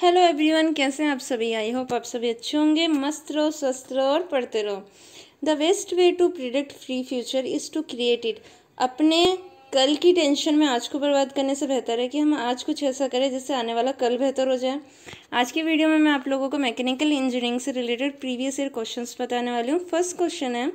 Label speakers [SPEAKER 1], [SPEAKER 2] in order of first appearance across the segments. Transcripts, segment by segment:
[SPEAKER 1] Hello everyone कैसे हैं आप सभी आई होप आप सभी अच्छे होंगे मस्त रहो स्वस्थ रहो और पढ़ते रहो the best way to predict free future is to create it अपने कल की टेंशन में आज को बर्बाद करने से बेहतर है कि हम आज कुछ ऐसा करें जिससे आने वाला कल बेहतर हो जाए आज की वीडियो में मैं आप लोगों को मैकेनिकल इंजीनियरिंग से रिलेटेड प्रीवियस ईयर क्वेश्चन बताने वाली हूँ फर्स्ट क्वेश्चन है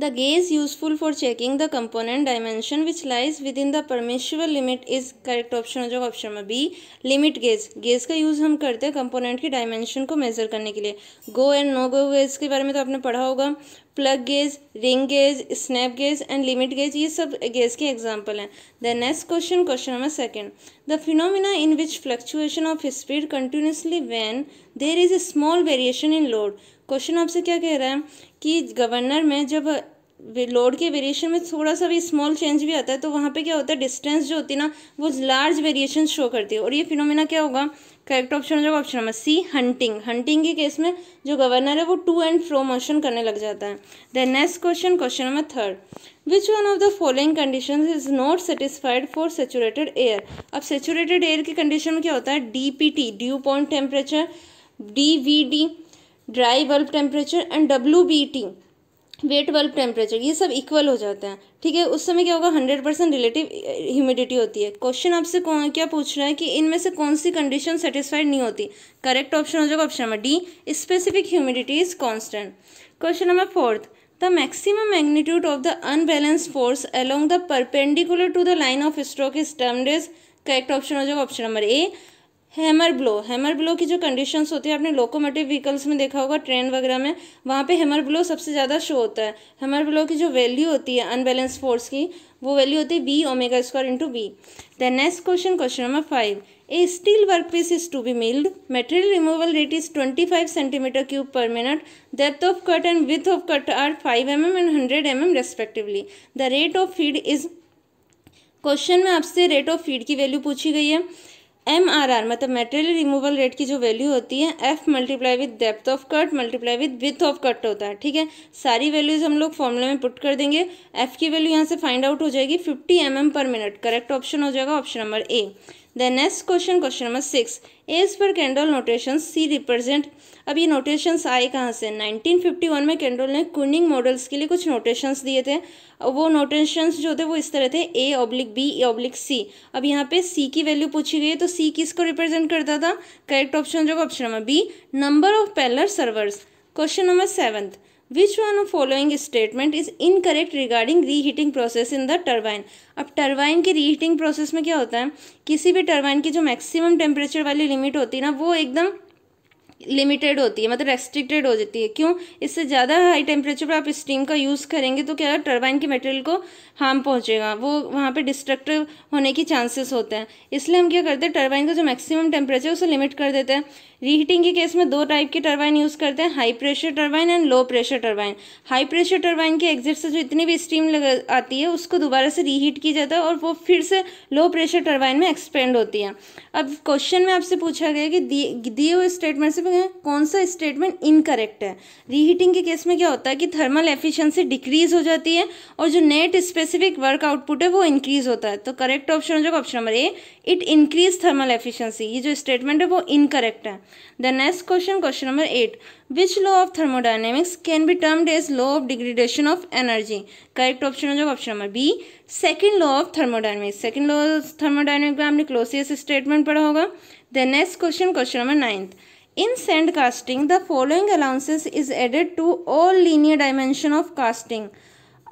[SPEAKER 1] The useful useful for checking the component dimension which lies within the permissible limit is correct option हो जाएगा option number B limit gauge gauge का use हम करते हैं कंपोनेंट की डायमेंशन को मेज़र करने के लिए go and no go gauge के बारे में तो आपने पढ़ा होगा plug gauge ring gauge snap gauge and limit gauge ये सब गेज के एग्जाम्पल हैं the next question question number second the phenomena in which fluctuation of speed continuously when there is a small variation in load question आपसे क्या कह रहा है कि गवर्नर में जब लोड के वेरिएशन में थोड़ा सा भी स्मॉल चेंज भी आता है तो वहाँ पे क्या होता है डिस्टेंस जो होती है ना वो लार्ज वेरिएशन शो करती है और ये फिनोमिना क्या होगा करेक्ट ऑप्शन हो जाएगा option number C hunting hunting के केस में जो गवर्नर है वो टू एंड फ्रो मोशन करने लग जाता है then next question question number third which one of the following condition is not satisfied for saturated air अब सेचुरेटेड एयर की कंडीशन में क्या होता है D P T dew point temperature D V D dry bulb temperature and W B T wet bulb temperature ये सब equal हो जाते हैं ठीक है उस समय क्या होगा हंड्रेड परसेंट रिलेटिव ह्यूमिडिटी होती है क्वेश्चन आपसे कौन क्या पूछ रहा है कि इनमें से कौन सी कंडीशन सेटिस्फाइड नहीं होती करेक्ट ऑप्शन हो जाएगा option number D specific humidity is constant question number fourth the maximum magnitude of the unbalance force along the perpendicular to the line of stroke is termed as correct option हो जाएगा option number A hammer blow hammer blow की जो conditions होती है आपने locomotive vehicles में देखा होगा ट्रेन वगैरह में वहाँ पे हैमर ब्लो सबसे ज़्यादा शो होता है हैमर ब्लो की जो वैल्यू होती है अनबैलेंस फोर्स की वो वैल्यू होती है V omega square into B then next question question number five a steel work piece is to be milled material removal rate is twenty five centimetre cube per minute depth of cut and width of cut are five M M and hundred M M respectively the rate of feed is question में आपसे rate of feed की value पूछी गई है M R R मतलब material removal rate की जो value होती है F multiply with depth of cut multiply with width of cut होता है ठीक है सारी वैल्यूज़ हम लोग फॉर्मूले में पुट कर देंगे एफ की वैल्यू यहाँ से फाइंड आउट हो जाएगी फिफ्टी एम एम पर मिनट करेक्ट ऑप्शन हो जाएगा option number A the next question question number six as per candle notation C represent अब ये नोटेशंस आए कहाँ से 1951 में कैंडल ने कुनिंग मॉडल्स के लिए कुछ नोटेशंस दिए थे और वो नोटेशंस जो थे वो इस तरह थे A oblique B A oblique C अब यहाँ पे सी की वैल्यू पूछी गई तो सी किसको रिप्रेजेंट करता था करेक्ट ऑप्शन जो option number B number of parallel servers question number seventh which following statement is incorrect regarding reheating process in the turbine अब टर्बाइन के रीहीटिंग प्रोसेस में क्या होता है किसी भी टर्बाइन की जो मैक्सिमम टेम्परेचर वाली लिमिट होती है ना वो एकदम लिमिटेड होती है मतलब रेस्ट्रिक्टेड हो जाती है क्यों इससे ज़्यादा हाई टेम्परेचर पर आप स्टीम का यूज़ करेंगे तो क्या टर्बाइन के मटेरियल को हार्म पहुँचेगा वो वहाँ पे डिस्ट्रक्टिव होने की चांसेस होते हैं इसलिए हम क्या करते हैं टर्बाइन का जो मैक्सिमम टेम्परेचर उसे लिमिट कर देते हैं रीहीटिंग के केस में दो टाइप की टर्बाइन यूज़ करते हैं high pressure turbine and low pressure turbine high pressure turbine के एग्जिट से जो इतनी भी स्टीम लग आती है उसको दोबारा से रीहीट किया जाता है और वो फिर से लो प्रेशर टर्बाइन में एक्सपेंड होती है अब क्वेश्चन में आपसे पूछा गया कि दिए हुए स्टेटमेंट से कौन सा स्टेटमेंट इनकरेक्ट है रीहीटिंग के केस में क्या होता है कि थर्मल एफिशंसी डिक्रीज हो जाती है और जो नेट स्पेसिफिक वर्क आउटपुट है वो इंक्रीज होता है तो करेक्ट ऑप्शन हो जाएगा option number A it increase thermal efficiency ये जो स्टेटमेंट है वो इनकरेक्ट है the next question question number eight which law of thermodynamics can be termed as law of degradation of energy correct option हो जाएगा option number B second law of thermodynamics second law of thermodynamic में आपने Clausius statement पढ़ा होगा the next question question number ninth in sand casting the following allowances is added to all linear dimension of casting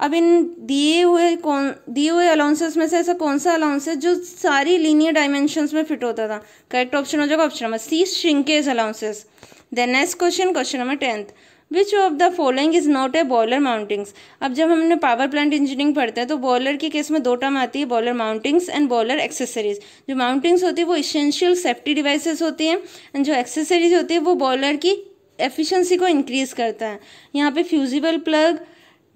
[SPEAKER 1] अब इन दिए हुए कौन दिए हुए अलाउंसेस में से ऐसा कौन सा अलाउंस है जो सारी लीनियर डायमेंशंस में फिट होता था करेक्ट ऑप्शन हो जाएगा option number C shrinkage allowances then next question question number tenth which of the following is not a boiler mountings अब जब हमने पावर प्लांट इंजीनियरिंग पढ़ते हैं तो बॉयलर के केस में दो टर्म आती है boiler mountings and boiler accessories जो माउंटिंग्स होती है वो इसेंशियल सेफ्टी डिवाइसेस होती हैं एंड जो एक्सेसरीज होती है वो बॉयलर की एफिशिएंसी को इंक्रीज करता है यहाँ पे fusible plug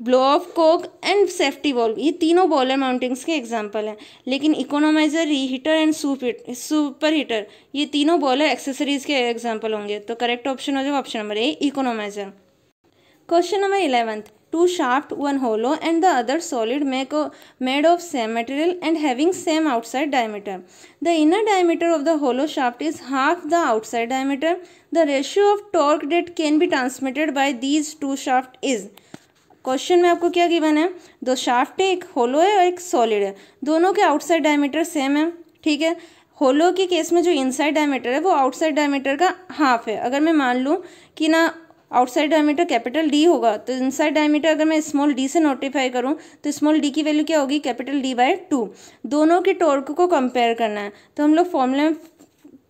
[SPEAKER 1] blow off cock and safety valve ये तीनों बॉलर माउंटिंग्स के एग्जाम्पल हैं लेकिन economiser reheater and superheater ये तीनों बॉलर एक्सेसरीज के एग्जाम्पल होंगे तो करेक्ट ऑप्शन हो जाएगा option number A economiser question number eleventh two shaft one hollow and the other solid make made of same material and having same outside diameter the inner diameter of the hollow shaft is half the outside diameter the ratio of torque that can be transmitted by these two shaft is question में आपको क्या given है दो shaft है एक होलो है और एक सॉलिड है दोनों के आउटसाइड डायमीटर सेम है ठीक है होलो के केस में जो इनसाइड डायमीटर है वो आउटसाइड डायमीटर का हाफ है अगर मैं मान लूँ कि ना आउटसाइड डायमीटर कैपिटल डी होगा तो इनसाइड डायमीटर अगर मैं स्मॉल डी से नोटिफाई करूँ तो स्मॉल डी की वैल्यू क्या होगी कैपिटल डी बाय टू दोनों के टोर्क को कंपेयर करना है तो हम लोग फॉर्मूला में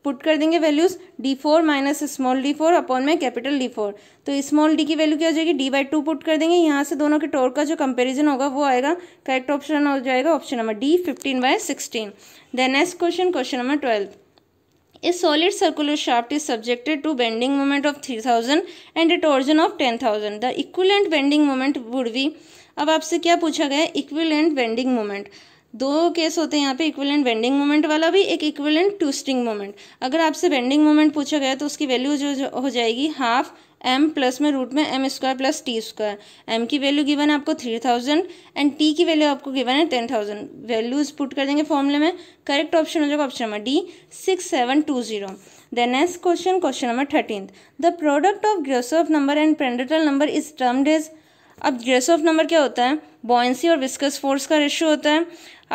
[SPEAKER 1] पुट कर देंगे values D four minus small D four upon में कैपिटल डी फोर तो स्मॉल डी की वैल्यू क्या हो जाएगी डी बाई टू पुट कर देंगे यहाँ से दोनों के टोर का जो कंपेरिजन होगा वो आएगा करेक्ट ऑप्शन हो जाएगा option number D fifteen by sixteen then next question question number twelfth circular shaft is subjected to bending moment of three thousand and a torsion of ten thousand the equivalent bending moment would be अब आपसे क्या पूछा गया equivalent bending moment दो case होते हैं यहाँ पे इक्विवेलेंट बेंडिंग मोमेंट वाला भी एक इक्विवेलेंट ट्विस्टिंग मोमेंट अगर आपसे बेंडिंग मोमेंट पूछा गया तो उसकी वैल्यू जो हो जाएगी हाफ एम प्लस में रूट में M square plus T square M की वैल्यू गिवन है आपको थ्री थाउजेंड एंड टी की वैल्यू आपको गिवन है टेन थाउजेंड वैल्यूज पुट कर देंगे फॉर्मूले में करेक्ट ऑप्शन हो जाएगा option number D six seven two zero The next question question number thirteen the product of Grashof number and Prandtl number is termed as अब ग्रेसोफ number क्या होता है बॉयसी और विस्कस फोर्स का रेशियो होता है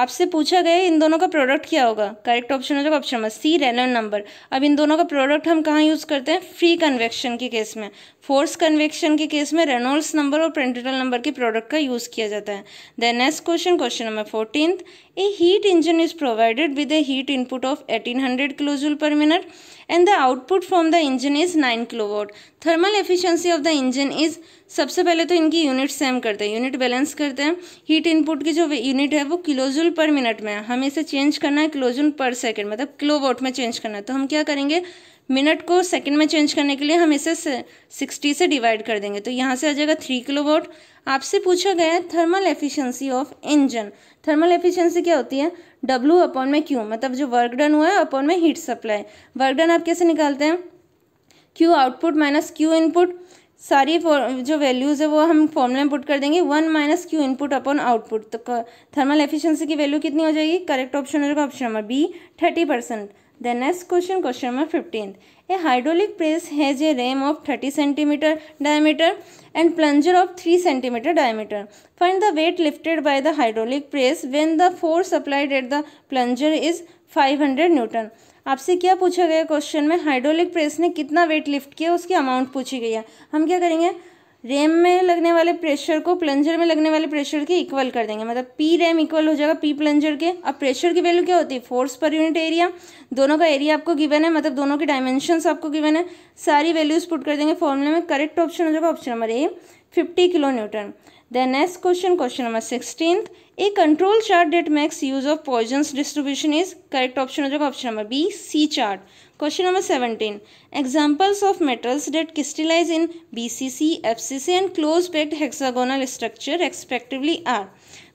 [SPEAKER 1] आपसे पूछा गया इन दोनों का प्रोडक्ट क्या होगा करेक्ट ऑप्शन हो जाएगा ऑप्शन नंबर सी रेनॉन नंबर अब इन दोनों का प्रोडक्ट हम कहाँ यूज़ करते हैं फ्री कन्वेक्शन के केस में फोर्स कन्वेक्शन के केस में रेनोल्स नंबर और पेंटिटल नंबर के प्रोडक्ट का यूज़ किया जाता है then next question question number fourteen a heat engine is provided with a heat input of eighteen hundred kilojoule per minute and the output from the engine is 9 kilowatt thermal efficiency of the engine is सबसे पहले तो इनकी unit same करते हैं unit balance करते हैं heat input की जो यूनिट है वो किलोजुल पर मिनट में है हमें इसे चेंज करना है किलोजुल पर सेकेंड मतलब किलोवाट में चेंज करना है तो हम क्या करेंगे मिनट को सेकंड में चेंज करने के लिए हम इसे सिक्सटी से डिवाइड कर देंगे तो यहाँ से आ जाएगा थ्री किलो वोट आपसे पूछा गया है thermal efficiency of engine thermal efficiency क्या होती है डब्लू अपॉन में क्यू मतलब जो वर्क डन हुआ है अपॉन में हीट सप्लाई वर्क डन आप कैसे निकालते हैं Q output minus Q input सारी जो वैल्यूज़ है वो हम फॉर्मूले में पुट कर देंगे one minus Q input upon output तो थर्मल एफिशिएंसी की वैल्यू कितनी हो जाएगी करेक्ट ऑप्शन हो जाएगा option number B thirty percent The next question, question number 15. A hydraulic press has a ram of 30 cm diameter and plunger of 3 cm diameter. Find the weight lifted by the hydraulic press when the force applied at the plunger is 500 Newton. आपसे क्या पूछा गया question में hydraulic press ने कितना weight lift किया उसकी amount पूछी गई है हम क्या करेंगे रेम में लगने वाले प्रेशर को प्लंजर में लगने वाले प्रेशर के इक्वल कर देंगे मतलब पी रैम इक्वल हो जाएगा पी प्लंजर के अब प्रेशर की वैल्यू क्या होती है फोर्स पर यूनिट एरिया दोनों का एरिया आपको गिवन है मतलब दोनों के डायमेंशंस आपको गिवन है सारी वैल्यूज़ पुट कर देंगे फॉर्मूले में करेक्ट ऑप्शन हो जाएगा option number A fifty kilo newton then next question question number sixteen a control chart that makes use of Poisson distribution is correct option हो जाएगा option number B C chart question number seventeen examples of metals that crystallise in B C C F C C and close packed hexagonal structure respectively are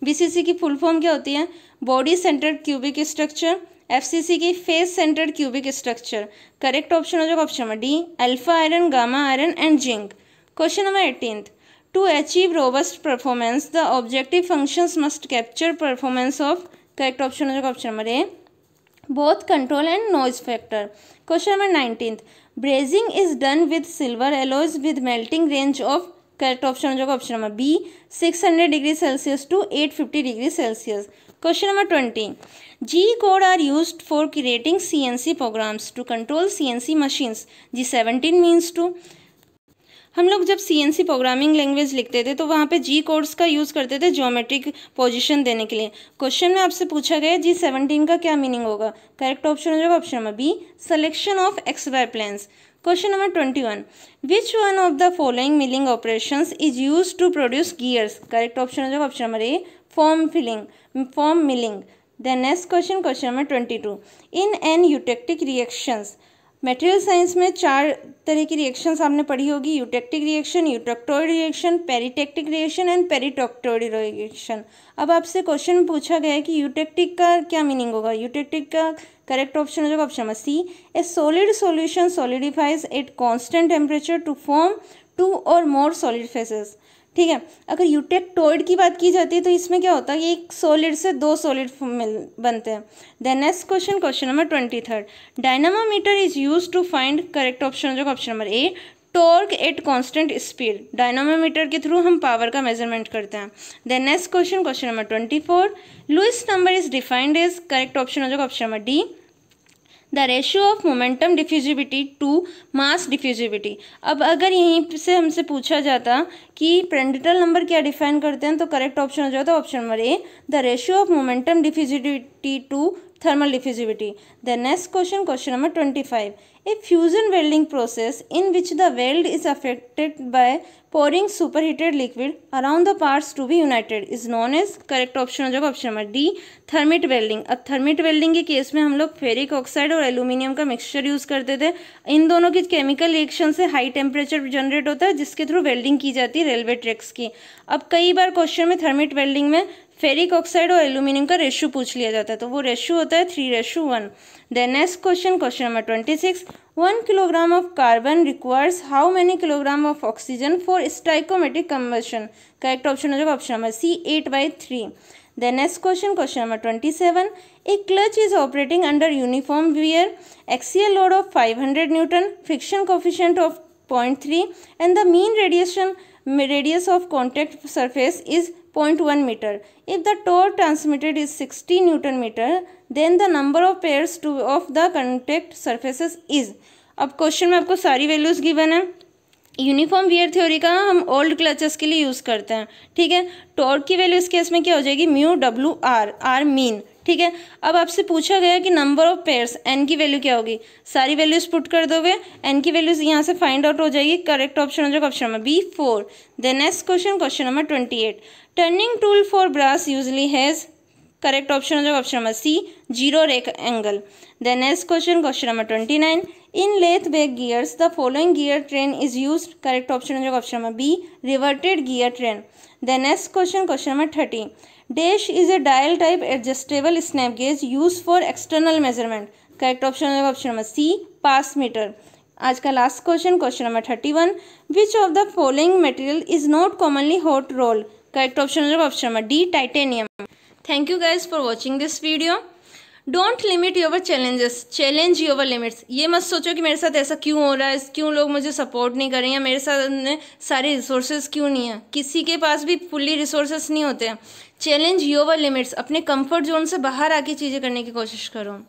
[SPEAKER 1] B C C की full form क्या होती है body centred cubic structure F C C की face centred cubic structure correct option हो जाएगा option number D alpha iron gamma iron and zinc question number eighteen to achieve robust performance the objective functions must capture performance of correct option हो जाएगा option number A both control and noise factor. Question number 19th. Brazing is done with silver alloys with melting range of correct option हो जाएगा option number B 600 degree Celsius to 850 degree Celsius question number twenty G code are use for creating C N C programs to control C N C machines G seventeen means to हम लोग जब सी programming language लिखते थे तो वहाँ पे जी codes का use करते थे ज्योमेट्रिक पोजीशन देने के लिए क्वेश्चन में आपसे पूछा गया जी सेवनटीन का क्या मीनिंग होगा करेक्ट ऑप्शन हो जाएगा option number B selection of X Y planes question number twenty one which one of the following milling operation is use to produce gears correct option हो जाएगा option number A form filling form milling then next question question number twenty two in an eutectic reactions material science में चार तरह की reaction आपने पढ़ी होगी eutectic reaction eutectoid reaction peritectic reaction and peritectoid reaction अब आपसे क्वेश्चन पूछा गया है कि यूटेक्टिक का क्या मीनिंग होगा यूटेक्टिक का करेक्ट ऑप्शन हो जाएगा option number C a solid solution solidifies at constant temperature to form two or more solid faces ठीक है अगर यूटेक्टोइड की बात की जाती है तो इसमें क्या होता है कि एक सॉलिड से दो सॉलिड मिल बनते हैं then next question question number twenty third dynamometer is use to find correct option जो option number A torque at constant speed dynamometer के थ्रू हम पावर का मेजरमेंट करते हैं then next question question number twenty four Lewis number is defined is correct option हो जाएगा option number D the ratio of momentum diffusivity to mass diffusivity अब अगर यहीं से हमसे पूछा जाता कि प्रेंडिटल नंबर क्या डिफाइन करते हैं तो करेक्ट ऑप्शन हो जाता option number A the ratio of momentum diffusivity to thermal diffusivity. The next question, question number 25. A fusion welding process in which the weld is affected by pouring superheated liquid around the parts to be united is known as correct option हो जाएगा option number D thermit welding अब thermit welding के case में हम लोग ferric oxide और aluminium का mixture use करते थे इन दोनों की केमिकल रिएक्शन से हाई टेम्परेचर जनरेट होता है जिसके थ्रू वेल्डिंग की जाती है रेलवे ट्रैक्स की अब कई बार क्वेश्चन में थर्मिट वेल्डिंग में फेरिक ऑक्साइड और एल्यूमिनियम का रेशो पूछ लिया जाता है तो वो रेशो होता है three ratio one the next question question number twenty six one kilogram of carbon requires how many kilogram of oxygen for stoichiometric combustion correct option हो जाएगा option number C eight by three then next question question number twenty seven a clutch is operating under uniform wear axial load of five hundred newton friction coefficient of point three and the mean radiation radius of contact surface is 0.1 meter. If the torque transmitted is 60 newton meter, then the number of pairs to of the contact surfaces is. अब question में आपको सारी values given है uniform wear theory का हम old clutches के लिए use करते हैं ठीक है टॉर्क की वैल्यू इस केस में क्या हो जाएगी mu W R R mean ठीक है अब आपसे पूछा गया कि नंबर ऑफ पेयर्स एन की वैल्यू क्या होगी सारी वैल्यूज पुट कर दोगे एन की वैल्यूज यहाँ से फाइंड आउट हो जाएगी करेक्ट ऑप्शन हो जाएगा option number B four then next question question number twenty eight turning tool for brass usually has correct option हो जाएगा option number C zero rake angle then next question question number twenty nine in lathe back gears the following gear train is use correct option हो जाएगा option number B reverted gear train then next question question number thirty dash is a dial type adjustable snap gauge use for external measurement correct option होगा option number C passameter आज का last question question number thirty one which of the following material is not commonly hot rolled correct option होगा option number D titanium thank you guys for watching this video don't limit your challenges challenge your limits ये मत सोचो कि मेरे साथ ऐसा क्यों हो रहा है क्यों लोग मुझे सपोर्ट नहीं कर रहे हैं मेरे साथ सारे रिसोर्सेज क्यों नहीं है किसी के पास भी फुल्ली रिसोर्सेस नहीं होते हैं चैलेंज योवर लिमिट्स अपने कंफर्ट जोन से बाहर आके चीज़ें करने की कोशिश करो